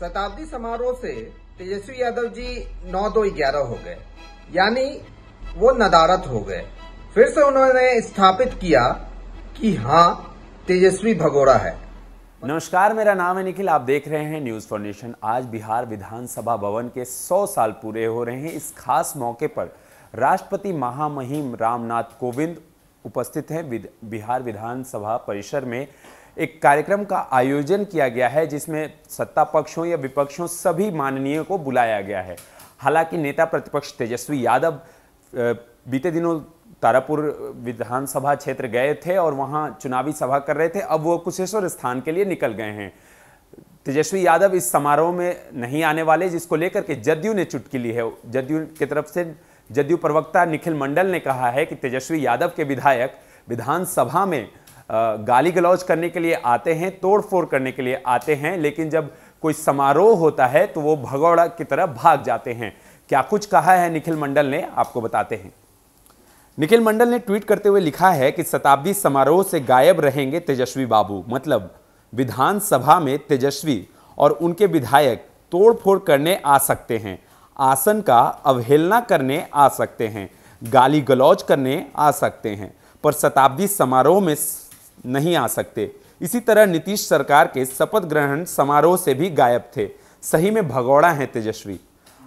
शताब्दी समारोह से तेजस्वी यादव जी नौ दो ग्यारह हो गए यानी वो नदारत हो गए फिर से उन्होंने स्थापित किया कि हाँ तेजस्वी भगोड़ा है नमस्कार मेरा नाम है निखिल आप देख रहे हैं न्यूज फॉर नेशन आज बिहार विधानसभा भवन के 100 साल पूरे हो रहे हैं इस खास मौके पर राष्ट्रपति महामहिम रामनाथ कोविंद उपस्थित हैं बिहार विधानसभा परिसर में एक कार्यक्रम का आयोजन किया गया है जिसमें सत्ता पक्षों या विपक्षों सभी माननीय को बुलाया गया है हालांकि नेता प्रतिपक्ष तेजस्वी यादव बीते दिनों तारापुर विधानसभा क्षेत्र गए थे और वहाँ चुनावी सभा कर रहे थे अब वो कुशेश्वर स्थान के लिए निकल गए हैं तेजस्वी यादव इस समारोह में नहीं आने वाले जिसको लेकर के जदयू ने चुटकी ली है जदयू की तरफ से जदयू प्रवक्ता निखिल मंडल ने कहा है कि तेजस्वी यादव के विधायक विधानसभा में गाली गलौज करने के लिए आते हैं तोड़फोड़ करने के लिए आते हैं लेकिन जब कोई समारोह होता है तो वो भगौड़ा की तरह भाग जाते हैं क्या कुछ कहा है निखिल मंडल ने आपको बताते हैं निखिल मंडल ने ट्वीट करते हुए लिखा है कि शताब्दी समारोह से गायब रहेंगे तेजस्वी बाबू मतलब विधानसभा में तेजस्वी और उनके विधायक तोड़फोड़ करने आ सकते हैं आसन का अवहेलना करने आ सकते हैं गाली गलौज करने आ सकते हैं पर शताब्दी समारोह में नहीं आ सकते इसी तरह नीतीश सरकार के शपथ ग्रहण समारोह से भी गायब थे सही में भगौड़ा है तेजस्वी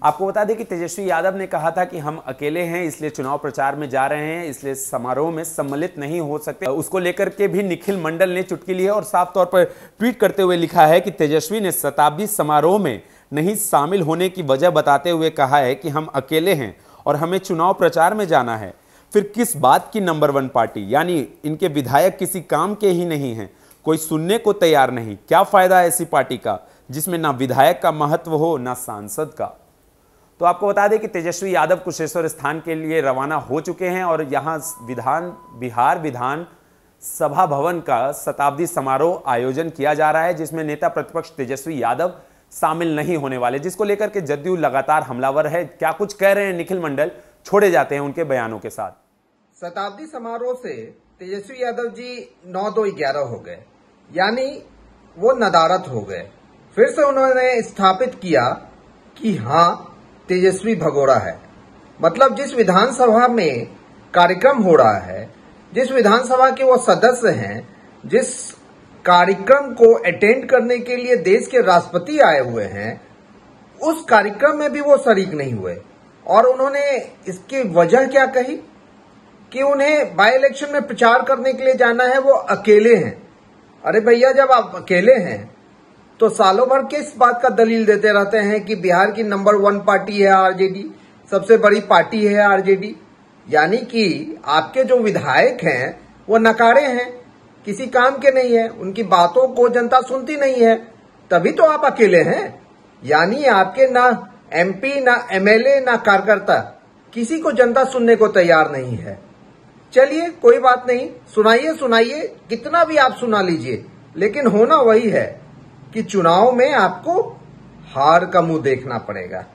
आपको बता दें कि तेजस्वी यादव ने कहा था कि हम अकेले हैं इसलिए चुनाव प्रचार में जा रहे हैं इसलिए समारोह में सम्मिलित नहीं हो सकते उसको लेकर के भी निखिल मंडल ने चुटकी ली है और साफ तौर पर ट्वीट करते हुए लिखा है कि तेजस्वी ने शताब्दी समारोह में नहीं शामिल होने की वजह बताते हुए कहा है कि हम अकेले हैं और हमें चुनाव प्रचार में जाना है फिर किस बात की नंबर वन पार्टी यानी इनके विधायक किसी काम के ही नहीं हैं कोई सुनने को तैयार नहीं क्या फ़ायदा ऐसी पार्टी का जिसमें ना विधायक का महत्व हो ना सांसद का तो आपको बता दें कि तेजस्वी यादव कुशेश्वर स्थान के लिए रवाना हो चुके हैं और यहाँ विधान बिहार विधान सभा भवन का शताब्दी समारोह आयोजन किया जा रहा है जिसमें नेता प्रतिपक्ष तेजस्वी यादव शामिल नहीं होने वाले जिसको लेकर के जदयू लगातार हमलावर है क्या कुछ कह रहे हैं निखिल मंडल छोड़े जाते हैं उनके बयानों के साथ शताब्दी समारोह से तेजस्वी यादव जी नौ दो ग्यारह हो गए यानी वो नदारत हो गए फिर से उन्होंने स्थापित किया कि हाँ तेजस्वी भगोड़ा है मतलब जिस विधानसभा में कार्यक्रम हो रहा है जिस विधानसभा के वो सदस्य हैं जिस कार्यक्रम को अटेंड करने के लिए देश के राष्ट्रपति आए हुए हैं उस कार्यक्रम में भी वो शरीक नहीं हुए और उन्होंने इसकी वजह क्या कही कि उन्हें बाई इलेक्शन में प्रचार करने के लिए जाना है वो अकेले हैं अरे भैया जब आप अकेले हैं तो सालों भर किस बात का दलील देते रहते हैं कि बिहार की नंबर वन पार्टी है आरजेडी सबसे बड़ी पार्टी है आरजेडी यानी कि आपके जो विधायक हैं वो नकारे हैं किसी काम के नहीं है उनकी बातों को जनता सुनती नहीं है तभी तो आप अकेले हैं यानी आपके ना एमपी ना एमएलए ना कार्यकर्ता किसी को जनता सुनने को तैयार नहीं है चलिए कोई बात नहीं सुनाइए सुनाइए कितना भी आप सुना लीजिए लेकिन होना वही है कि चुनाव में आपको हार का मुंह देखना पड़ेगा